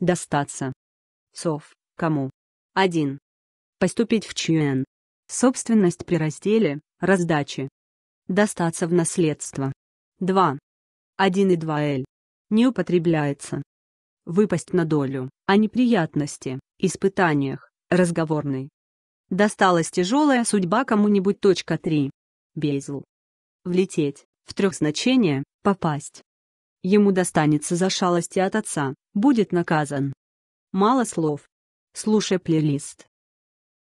Достаться. Сов. Кому? 1. Поступить в ЧН. Собственность при разделе, раздаче. Достаться в наследство. 2. 1 и 2Л. Не употребляется. Выпасть на долю, о неприятности, испытаниях, разговорной. Досталась тяжелая судьба кому-нибудь. 3. Бейзл. Влететь, в трех значения, попасть. Ему достанется за шалости от отца, будет наказан. Мало слов. Слушай плейлист.